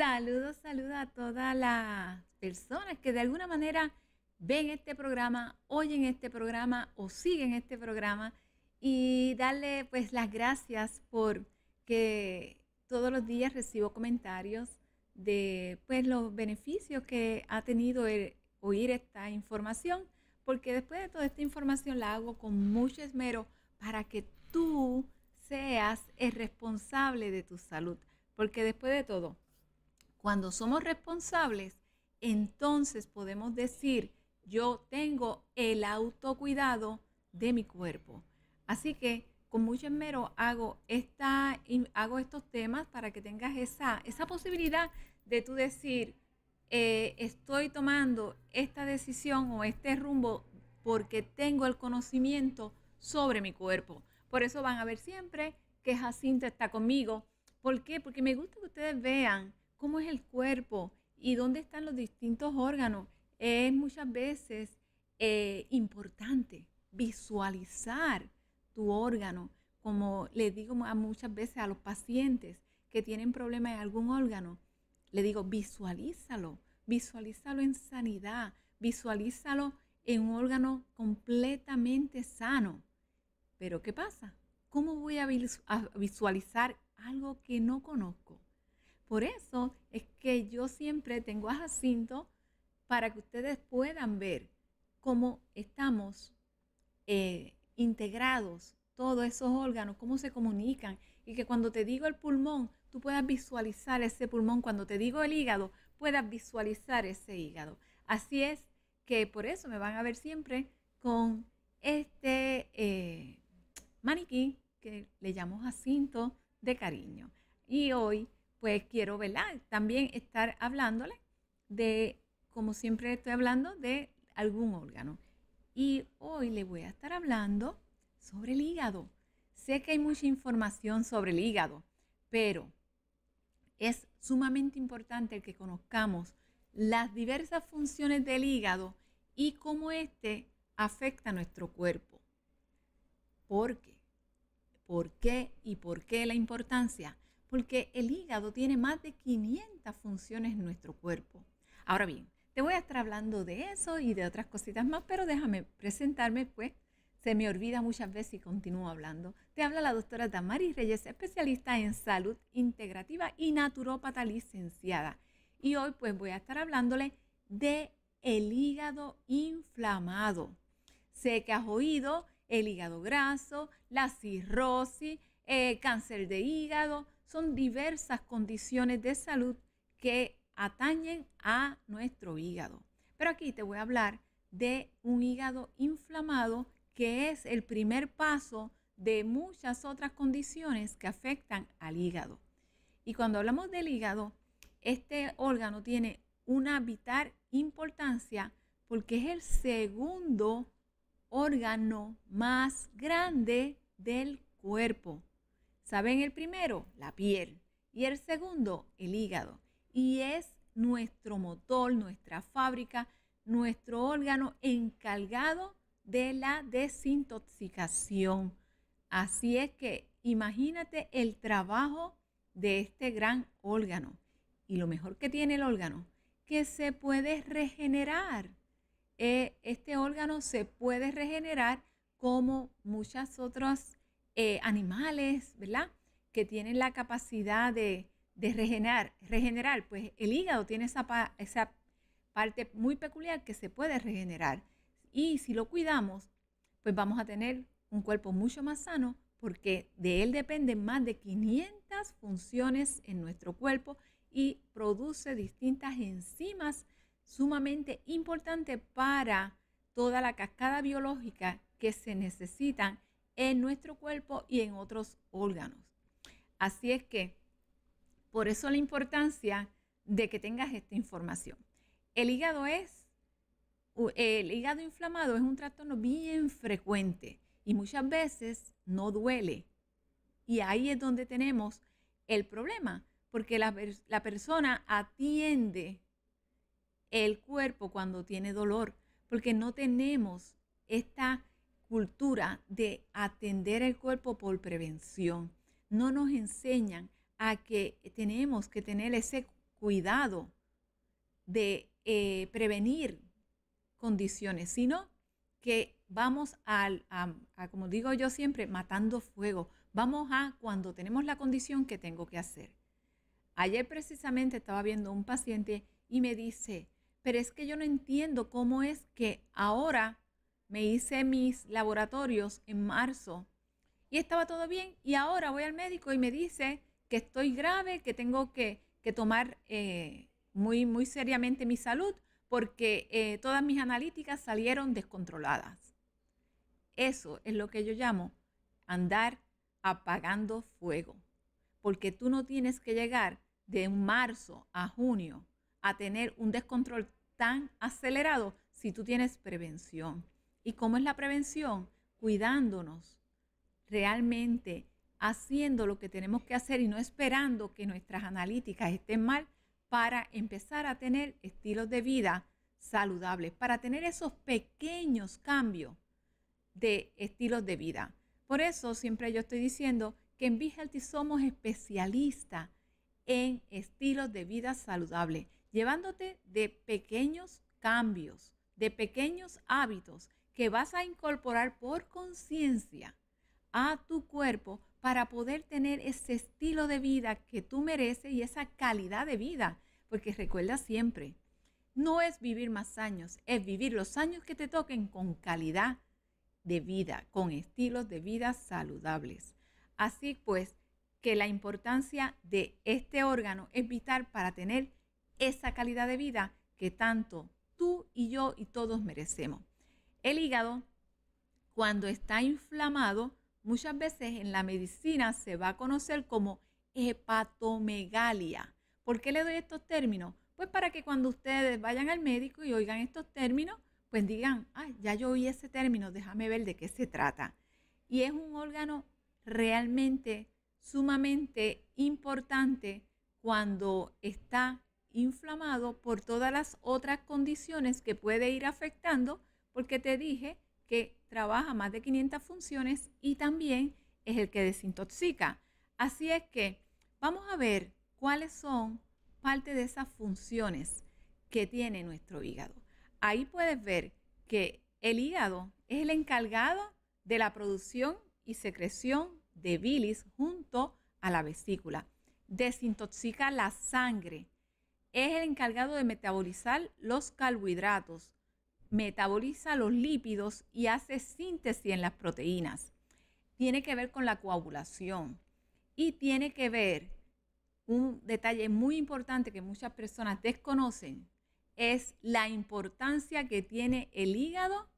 Saludos, saludos a todas las personas que de alguna manera ven este programa, oyen este programa o siguen este programa y darle pues las gracias por que todos los días recibo comentarios de pues los beneficios que ha tenido oír esta información, porque después de toda esta información la hago con mucho esmero para que tú seas el responsable de tu salud, porque después de todo, cuando somos responsables, entonces podemos decir, yo tengo el autocuidado de mi cuerpo. Así que con mucho esmero hago, esta, hago estos temas para que tengas esa, esa posibilidad de tú decir, eh, estoy tomando esta decisión o este rumbo porque tengo el conocimiento sobre mi cuerpo. Por eso van a ver siempre que Jacinta está conmigo. ¿Por qué? Porque me gusta que ustedes vean cómo es el cuerpo y dónde están los distintos órganos, es muchas veces eh, importante visualizar tu órgano, como le digo muchas veces a los pacientes que tienen problemas en algún órgano, le digo, visualízalo, visualízalo en sanidad, visualízalo en un órgano completamente sano. Pero ¿qué pasa? ¿Cómo voy a visualizar algo que no conozco? Por eso es que yo siempre tengo a Jacinto para que ustedes puedan ver cómo estamos eh, integrados todos esos órganos, cómo se comunican y que cuando te digo el pulmón, tú puedas visualizar ese pulmón, cuando te digo el hígado, puedas visualizar ese hígado. Así es que por eso me van a ver siempre con este eh, maniquí que le llamo Jacinto de cariño. Y hoy pues quiero, ¿verdad? También estar hablándole de, como siempre estoy hablando, de algún órgano. Y hoy le voy a estar hablando sobre el hígado. Sé que hay mucha información sobre el hígado, pero es sumamente importante que conozcamos las diversas funciones del hígado y cómo éste afecta a nuestro cuerpo. ¿Por qué? ¿Por qué y por qué la importancia? porque el hígado tiene más de 500 funciones en nuestro cuerpo. Ahora bien, te voy a estar hablando de eso y de otras cositas más, pero déjame presentarme, pues se me olvida muchas veces y continúo hablando. Te habla la doctora Damaris Reyes, especialista en salud integrativa y naturópata licenciada. Y hoy pues voy a estar hablándole de el hígado inflamado. Sé que has oído el hígado graso, la cirrosis, eh, cáncer de hígado, son diversas condiciones de salud que atañen a nuestro hígado. Pero aquí te voy a hablar de un hígado inflamado que es el primer paso de muchas otras condiciones que afectan al hígado. Y cuando hablamos del hígado, este órgano tiene una vital importancia porque es el segundo órgano más grande del cuerpo. ¿Saben el primero? La piel. Y el segundo, el hígado. Y es nuestro motor, nuestra fábrica, nuestro órgano encargado de la desintoxicación. Así es que imagínate el trabajo de este gran órgano. Y lo mejor que tiene el órgano, que se puede regenerar. Eh, este órgano se puede regenerar como muchas otras eh, animales, ¿verdad? Que tienen la capacidad de, regenerar, regenerar, pues el hígado tiene esa, esa parte muy peculiar que se puede regenerar. Y si lo cuidamos, pues vamos a tener un cuerpo mucho más sano porque de él dependen más de 500 funciones en nuestro cuerpo y produce distintas enzimas sumamente importantes para toda la cascada biológica que se necesitan en nuestro cuerpo y en otros órganos. Así es que, por eso la importancia de que tengas esta información. El hígado es, el hígado inflamado es un trastorno bien frecuente y muchas veces no duele. Y ahí es donde tenemos el problema, porque la, la persona atiende el cuerpo cuando tiene dolor, porque no tenemos esta cultura de atender el cuerpo por prevención. No nos enseñan a que tenemos que tener ese cuidado de eh, prevenir condiciones, sino que vamos a, a, como digo yo siempre, matando fuego. Vamos a cuando tenemos la condición que tengo que hacer. Ayer precisamente estaba viendo un paciente y me dice, pero es que yo no entiendo cómo es que ahora me hice mis laboratorios en marzo y estaba todo bien y ahora voy al médico y me dice que estoy grave, que tengo que, tomar eh, muy, muy seriamente mi salud porque eh, todas mis analíticas salieron descontroladas. Eso es lo que yo llamo andar apagando fuego, porque tú no tienes que llegar de marzo a junio a tener un descontrol tan acelerado si tú tienes prevención. ¿Y cómo es la prevención? Cuidándonos, realmente haciendo lo que tenemos que hacer y no esperando que nuestras analíticas estén mal para empezar a tener estilos de vida saludables, para tener esos pequeños cambios de estilos de vida. Por eso siempre yo estoy diciendo que en Be somos especialistas en estilos de vida saludables, llevándote de pequeños cambios, de pequeños hábitos que vas a incorporar por conciencia a tu cuerpo para poder tener ese estilo de vida que tú mereces y esa calidad de vida. Porque recuerda siempre, no es vivir más años, es vivir los años que te toquen con calidad de vida, con estilos de vida saludables. Así pues, que la importancia de este órgano es vital para tener esa calidad de vida que tanto tú y yo y todos merecemos. El hígado, cuando está inflamado, muchas veces en la medicina se va a conocer como hepatomegalia. ¿Por qué le doy estos términos? Pues para que cuando ustedes vayan al médico y oigan estos términos, pues digan, ah, ya yo oí ese término, déjame ver de qué se trata. Y es un órgano realmente sumamente importante cuando está inflamado por todas las otras condiciones que puede ir afectando porque te dije que trabaja más de 500 funciones y también es el que desintoxica. Así es que vamos a ver cuáles son parte de esas funciones que tiene nuestro hígado. Ahí puedes ver que el hígado es el encargado de la producción y secreción de bilis junto a la vesícula. Desintoxica la sangre. Es el encargado de metabolizar los carbohidratos, metaboliza los lípidos y hace síntesis en las proteínas. Tiene que ver con la coagulación y tiene que ver un detalle muy importante que muchas personas desconocen es la importancia que tiene el hígado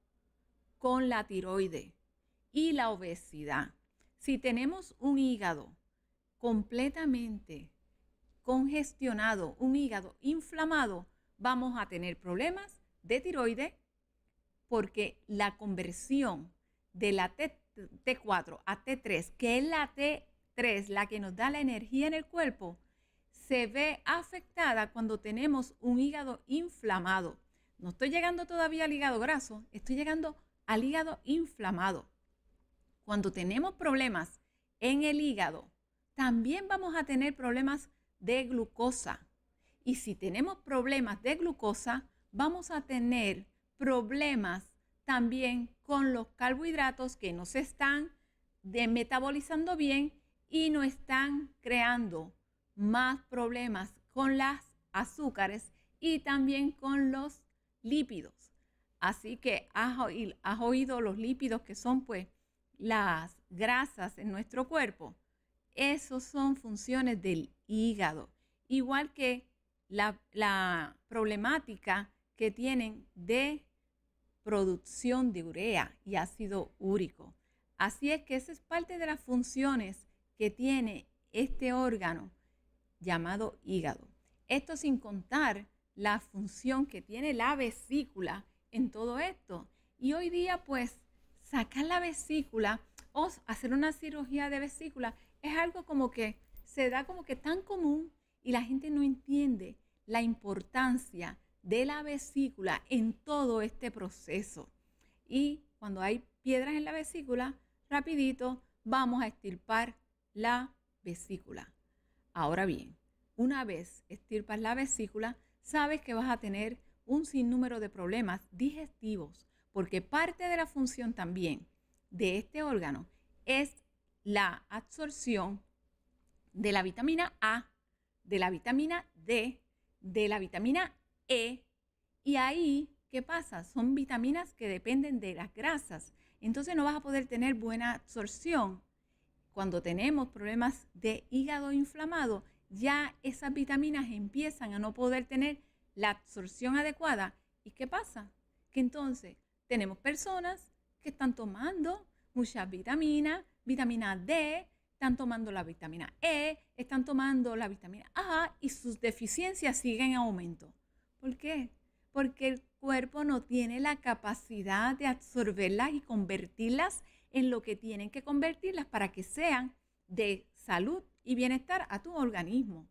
con la tiroide y la obesidad. Si tenemos un hígado completamente congestionado, un hígado inflamado, vamos a tener problemas de tiroide porque la conversión de la T, 4 a T3, que es la T3, la que nos da la energía en el cuerpo, se ve afectada cuando tenemos un hígado inflamado. No estoy llegando todavía al hígado graso, estoy llegando al hígado inflamado. Cuando tenemos problemas en el hígado, también vamos a tener problemas de glucosa. Y si tenemos problemas de glucosa, vamos a tener problemas también con los carbohidratos que no se están de metabolizando bien y no están creando más problemas con las azúcares y también con los lípidos. Así que has oído, los lípidos que son pues las grasas en nuestro cuerpo. Esos son funciones del hígado, igual que la problemática que tienen de producción de urea y ácido úrico. Así es que esa es parte de las funciones que tiene este órgano llamado hígado. Esto sin contar la función que tiene la vesícula en todo esto. Y hoy día, pues, sacar la vesícula o hacer una cirugía de vesícula es algo como que se da como que tan común y la gente no entiende la importancia de la vesícula en todo este proceso. Y cuando hay piedras en la vesícula, rapidito vamos a estirpar la vesícula. Ahora bien, una vez estirpas la vesícula, sabes que vas a tener un sinnúmero de problemas digestivos, porque parte de la función también de este órgano es la absorción de la vitamina A, de la vitamina D, de la vitamina e, y ahí, ¿qué pasa? Son vitaminas que dependen de las grasas, entonces no vas a poder tener buena absorción. Cuando tenemos problemas de hígado inflamado, ya esas vitaminas empiezan a no poder tener la absorción adecuada. ¿Y qué pasa? Que entonces tenemos personas que están tomando muchas vitaminas, vitamina D, están tomando la vitamina E, están tomando la vitamina A y sus deficiencias siguen en aumento. ¿Por qué? Porque el cuerpo no tiene la capacidad de absorberlas y convertirlas en lo que tienen que convertirlas para que sean de salud y bienestar a tu organismo.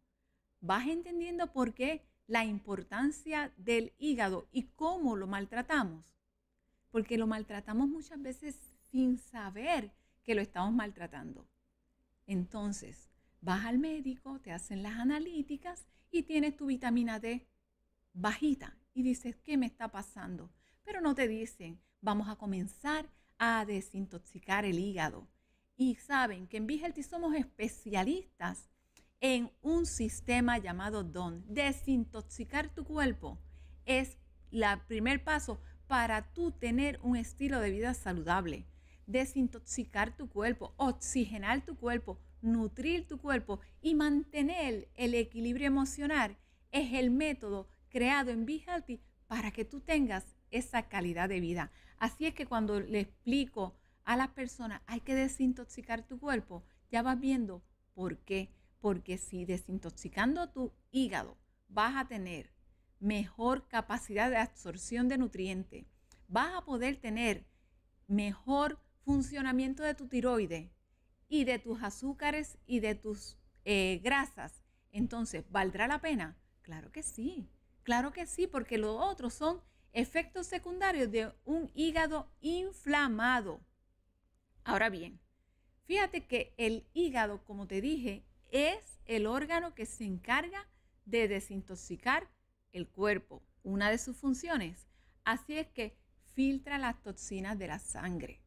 Vas entendiendo por qué la importancia del hígado y cómo lo maltratamos. Porque lo maltratamos muchas veces sin saber que lo estamos maltratando. Entonces, vas al médico, te hacen las analíticas y tienes tu vitamina D bajita y dices, ¿qué me está pasando? Pero no te dicen, vamos a comenzar a desintoxicar el hígado. Y saben que en Vigelty somos especialistas en un sistema llamado DON. Desintoxicar tu cuerpo es el primer paso para tú tener un estilo de vida saludable. Desintoxicar tu cuerpo, oxigenar tu cuerpo, nutrir tu cuerpo y mantener el equilibrio emocional es el método creado en Be Healthy para que tú tengas esa calidad de vida. Así es que cuando le explico a las personas, hay que desintoxicar tu cuerpo, ya vas viendo por qué. Porque si desintoxicando tu hígado vas a tener mejor capacidad de absorción de nutrientes, vas a poder tener mejor funcionamiento de tu tiroides y de tus azúcares y de tus eh, grasas, entonces, ¿valdrá la pena? Claro que sí. Claro que sí, porque lo otro son efectos secundarios de un hígado inflamado. Ahora bien, fíjate que el hígado, como te dije, es el órgano que se encarga de desintoxicar el cuerpo, una de sus funciones. Así es que filtra las toxinas de la sangre.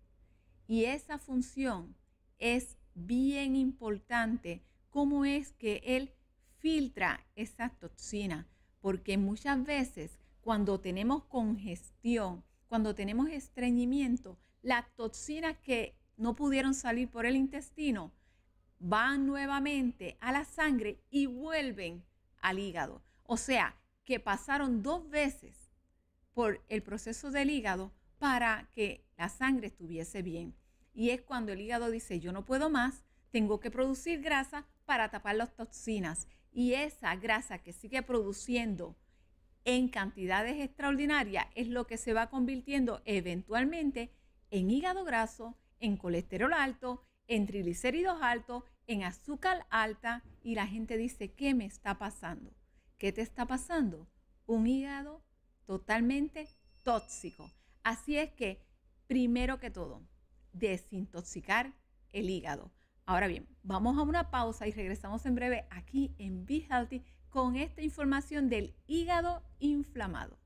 Y esa función es bien importante, cómo es que él filtra esas toxinas porque muchas veces cuando tenemos congestión, cuando tenemos estreñimiento, las toxinas que no pudieron salir por el intestino van nuevamente a la sangre y vuelven al hígado. O sea, que pasaron dos veces por el proceso del hígado para que la sangre estuviese bien. Y es cuando el hígado dice, yo no puedo más, tengo que producir grasa para tapar las toxinas. Y esa grasa que sigue produciendo en cantidades extraordinarias es lo que se va convirtiendo eventualmente en hígado graso, en colesterol alto, en triglicéridos altos, en azúcar alta y la gente dice, ¿qué me está pasando? ¿Qué te está pasando? Un hígado totalmente tóxico. Así es que, primero que todo, desintoxicar el hígado. Ahora bien, vamos a una pausa y regresamos en breve aquí en Be Healthy con esta información del hígado inflamado.